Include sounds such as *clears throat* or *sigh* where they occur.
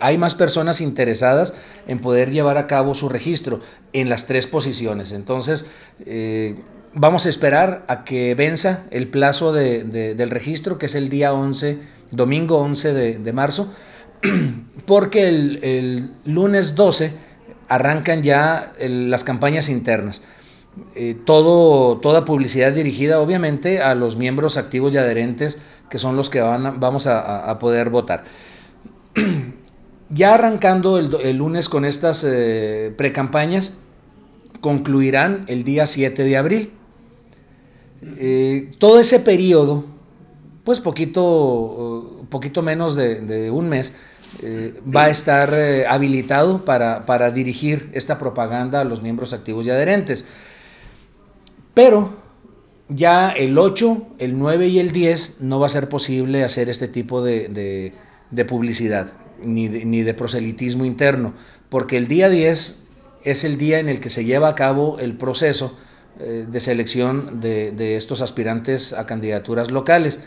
Hay más personas interesadas en poder llevar a cabo su registro en las tres posiciones. Entonces, eh, vamos a esperar a que venza el plazo del registro, que es el día 11, domingo 11 de, marzo, *clears throat* porque el, lunes 12 arrancan ya las campañas internas. Eh, toda publicidad dirigida obviamente a los miembros activos y adherentes que son los que van, vamos a, a poder votar. *clears throat* Ya arrancando el, lunes con estas eh, precampañas, concluirán el día 7 de abril. Eh, todo ese periodo, pues poquito, eh, poquito menos de, un mes, va a estar habilitado para, dirigir esta propaganda a los miembros activos y adherentes. Pero ya el 8, el 9 y el 10 no va a ser posible hacer este tipo de publicidad ni de, ni de proselitismo interno, porque el día 10 es el día en el que se lleva a cabo el proceso eh, de selección de, de estos aspirantes a candidaturas locales.